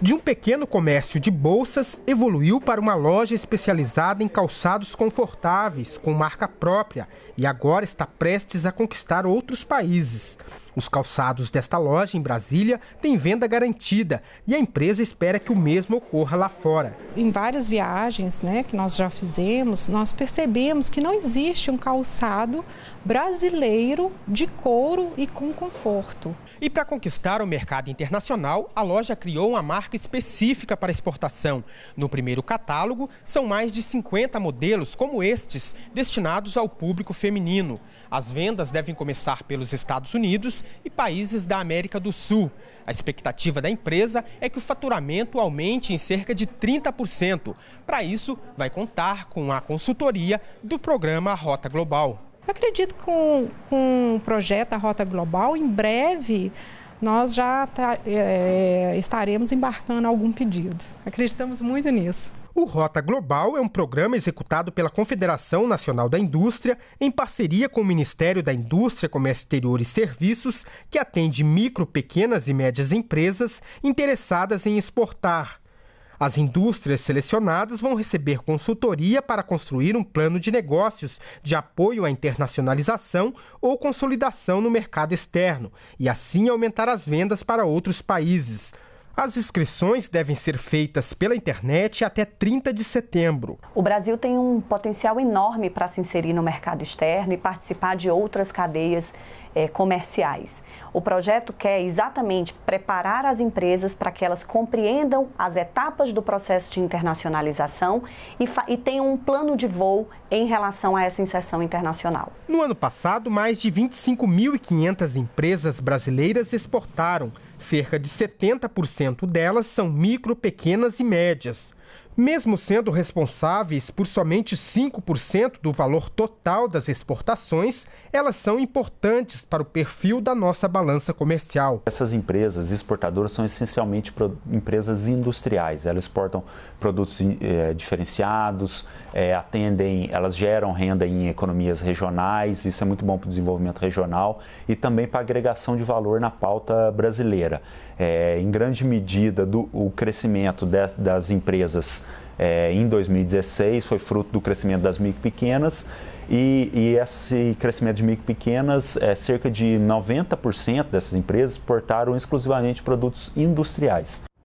De um pequeno comércio de bolsas, evoluiu para uma loja especializada em calçados confortáveis, com marca própria, e agora está prestes a conquistar outros países. Os calçados desta loja em Brasília têm venda garantida e a empresa espera que o mesmo ocorra lá fora. Em várias viagens né, que nós já fizemos, nós percebemos que não existe um calçado brasileiro de couro e com conforto. E para conquistar o mercado internacional, a loja criou uma marca específica para exportação. No primeiro catálogo, são mais de 50 modelos como estes, destinados ao público feminino. As vendas devem começar pelos Estados Unidos e países da América do Sul. A expectativa da empresa é que o faturamento aumente em cerca de 30%. Para isso, vai contar com a consultoria do programa Rota Global. Eu acredito que com, com o projeto A Rota Global, em breve nós já tá, é, é, estaremos embarcando algum pedido. Acreditamos muito nisso. O Rota Global é um programa executado pela Confederação Nacional da Indústria em parceria com o Ministério da Indústria, Comércio Exterior e Serviços, que atende micro, pequenas e médias empresas interessadas em exportar. As indústrias selecionadas vão receber consultoria para construir um plano de negócios de apoio à internacionalização ou consolidação no mercado externo e assim aumentar as vendas para outros países. As inscrições devem ser feitas pela internet até 30 de setembro. O Brasil tem um potencial enorme para se inserir no mercado externo e participar de outras cadeias é, comerciais. O projeto quer exatamente preparar as empresas para que elas compreendam as etapas do processo de internacionalização e, e tenham um plano de voo em relação a essa inserção internacional. No ano passado, mais de 25.500 empresas brasileiras exportaram. Cerca de 70% delas são micro, pequenas e médias. Mesmo sendo responsáveis por somente 5% do valor total das exportações, elas são importantes para o perfil da nossa balança comercial. Essas empresas exportadoras são essencialmente empresas industriais. Elas exportam produtos é, diferenciados, é, atendem, elas geram renda em economias regionais, isso é muito bom para o desenvolvimento regional e também para a agregação de valor na pauta brasileira. É, em grande medida, do, o crescimento de, das empresas é, em 2016, foi fruto do crescimento das micro pequenas. E, e esse crescimento de micro pequenas, é, cerca de 90% dessas empresas exportaram exclusivamente produtos industriais.